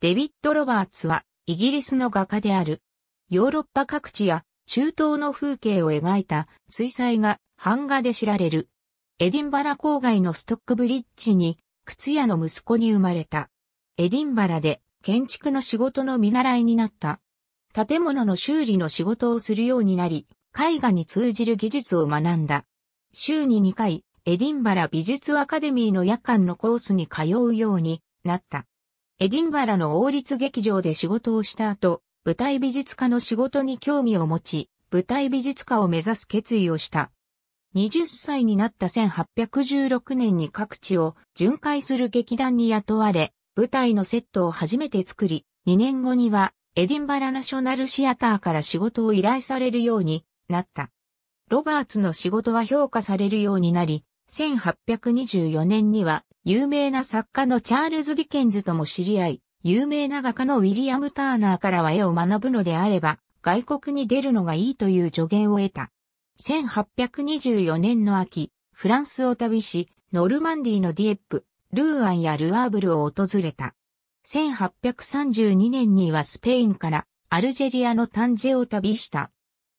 デビッド・ロバーツはイギリスの画家である。ヨーロッパ各地や中東の風景を描いた水彩画、版画で知られる。エディンバラ郊外のストックブリッジに靴屋の息子に生まれた。エディンバラで建築の仕事の見習いになった。建物の修理の仕事をするようになり、絵画に通じる技術を学んだ。週に2回、エディンバラ美術アカデミーの夜間のコースに通うようになった。エディンバラの王立劇場で仕事をした後、舞台美術家の仕事に興味を持ち、舞台美術家を目指す決意をした。20歳になった1816年に各地を巡回する劇団に雇われ、舞台のセットを初めて作り、2年後にはエディンバラナショナルシアターから仕事を依頼されるようになった。ロバーツの仕事は評価されるようになり、1824年には有名な作家のチャールズ・ディケンズとも知り合い、有名な画家のウィリアム・ターナーからは絵を学ぶのであれば、外国に出るのがいいという助言を得た。1824年の秋、フランスを旅し、ノルマンディのディエップ、ルーアンやルアーブルを訪れた。1832年にはスペインからアルジェリアのタンジェを旅した。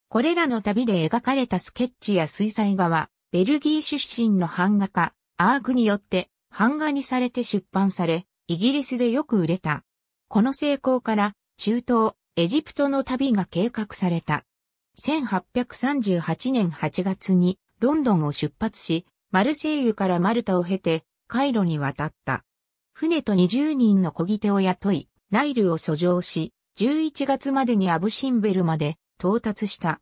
これらの旅で描かれたスケッチや水彩画は、ベルギー出身の版画家、アークによって版画にされて出版され、イギリスでよく売れた。この成功から中東、エジプトの旅が計画された。1838年8月にロンドンを出発し、マルセイユからマルタを経て、カイロに渡った。船と20人の漕ぎ手を雇い、ナイルを遡上し、11月までにアブシンベルまで到達した。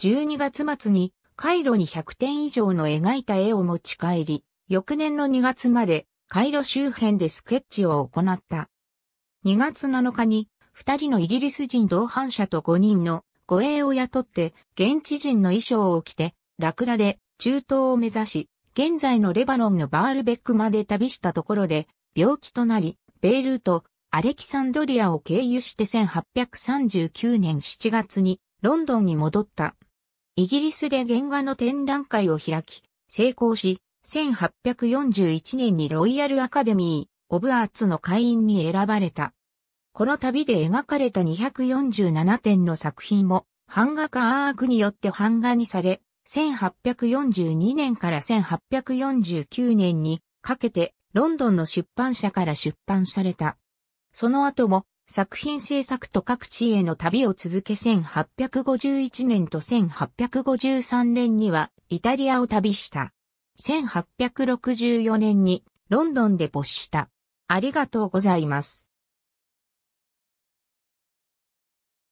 12月末にカイロに100点以上の描いた絵を持ち帰り、翌年の2月まで、カイロ周辺でスケッチを行った。2月7日に、二人のイギリス人同伴者と5人の護衛を雇って、現地人の衣装を着て、ラクダで中東を目指し、現在のレバノンのバールベックまで旅したところで、病気となり、ベイルート、アレキサンドリアを経由して1839年7月にロンドンに戻った。イギリスで原画の展覧会を開き、成功し、1841年にロイヤルアカデミー・オブ・アーツの会員に選ばれた。この旅で描かれた247点の作品も、版画家アークによって版画にされ、1842年から1849年にかけてロンドンの出版社から出版された。その後も作品制作と各地への旅を続け1851年と1853年にはイタリアを旅した。1864年にロンドンで没した。ありがとうございます。